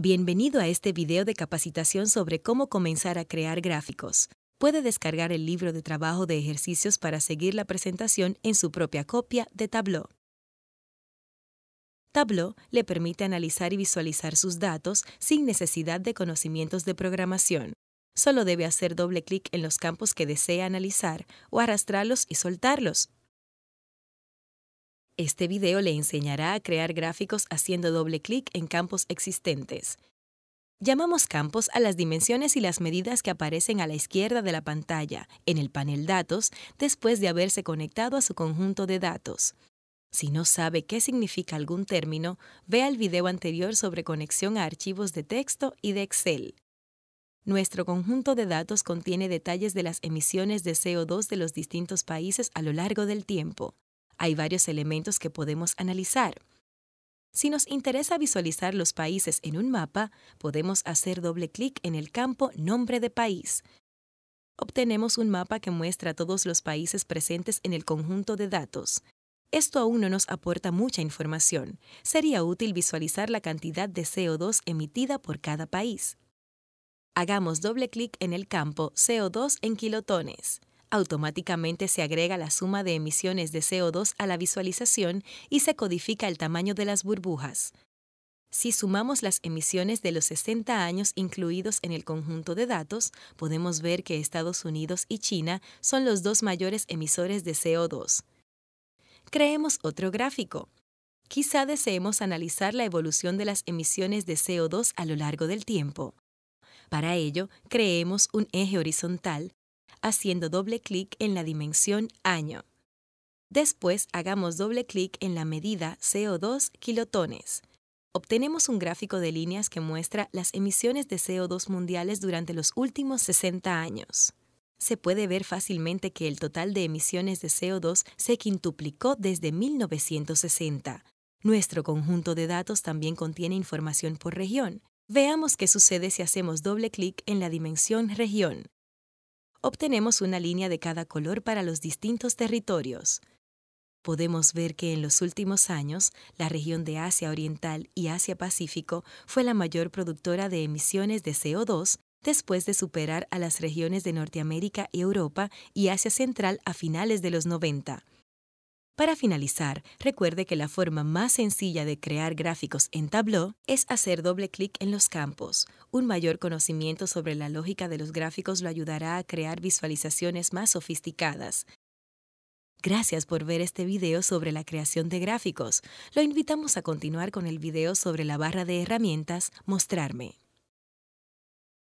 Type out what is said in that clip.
Bienvenido a este video de capacitación sobre cómo comenzar a crear gráficos. Puede descargar el libro de trabajo de ejercicios para seguir la presentación en su propia copia de Tableau. Tableau le permite analizar y visualizar sus datos sin necesidad de conocimientos de programación. Solo debe hacer doble clic en los campos que desea analizar o arrastrarlos y soltarlos, este video le enseñará a crear gráficos haciendo doble clic en campos existentes. Llamamos campos a las dimensiones y las medidas que aparecen a la izquierda de la pantalla, en el panel Datos, después de haberse conectado a su conjunto de datos. Si no sabe qué significa algún término, vea el video anterior sobre conexión a archivos de texto y de Excel. Nuestro conjunto de datos contiene detalles de las emisiones de CO2 de los distintos países a lo largo del tiempo hay varios elementos que podemos analizar. Si nos interesa visualizar los países en un mapa, podemos hacer doble clic en el campo Nombre de país. Obtenemos un mapa que muestra todos los países presentes en el conjunto de datos. Esto aún no nos aporta mucha información. Sería útil visualizar la cantidad de CO2 emitida por cada país. Hagamos doble clic en el campo CO2 en kilotones automáticamente se agrega la suma de emisiones de CO2 a la visualización y se codifica el tamaño de las burbujas. Si sumamos las emisiones de los 60 años incluidos en el conjunto de datos, podemos ver que Estados Unidos y China son los dos mayores emisores de CO2. Creemos otro gráfico. Quizá deseemos analizar la evolución de las emisiones de CO2 a lo largo del tiempo. Para ello, creemos un eje horizontal haciendo doble clic en la dimensión año. Después hagamos doble clic en la medida CO2 kilotones. Obtenemos un gráfico de líneas que muestra las emisiones de CO2 mundiales durante los últimos 60 años. Se puede ver fácilmente que el total de emisiones de CO2 se quintuplicó desde 1960. Nuestro conjunto de datos también contiene información por región. Veamos qué sucede si hacemos doble clic en la dimensión región obtenemos una línea de cada color para los distintos territorios. Podemos ver que en los últimos años, la región de Asia Oriental y Asia Pacífico fue la mayor productora de emisiones de CO2 después de superar a las regiones de Norteamérica y Europa y Asia Central a finales de los 90. Para finalizar, recuerde que la forma más sencilla de crear gráficos en Tableau es hacer doble clic en los campos. Un mayor conocimiento sobre la lógica de los gráficos lo ayudará a crear visualizaciones más sofisticadas. Gracias por ver este video sobre la creación de gráficos. Lo invitamos a continuar con el video sobre la barra de herramientas Mostrarme.